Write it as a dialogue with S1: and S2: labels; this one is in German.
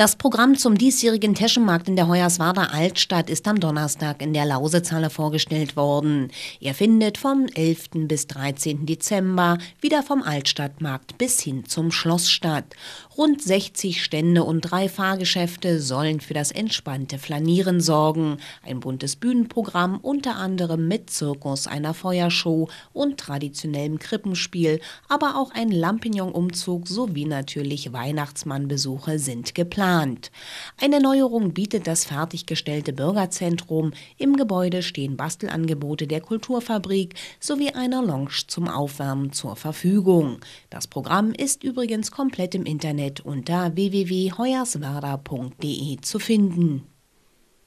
S1: Das Programm zum diesjährigen Teschenmarkt in der Hoyerswerda Altstadt ist am Donnerstag in der Lausitzhalle vorgestellt worden. Ihr findet vom 11. bis 13. Dezember wieder vom Altstadtmarkt bis hin zum Schloss statt. Rund 60 Stände und drei Fahrgeschäfte sollen für das entspannte Flanieren sorgen. Ein buntes Bühnenprogramm unter anderem mit Zirkus, einer Feuershow und traditionellem Krippenspiel, aber auch ein Lampignon-Umzug sowie natürlich Weihnachtsmannbesuche sind geplant geplant. Eine Neuerung bietet das fertiggestellte Bürgerzentrum. Im Gebäude stehen Bastelangebote der Kulturfabrik sowie einer Lounge zum Aufwärmen zur Verfügung. Das Programm ist übrigens komplett im Internet unter www.hoyerswerda.de zu finden.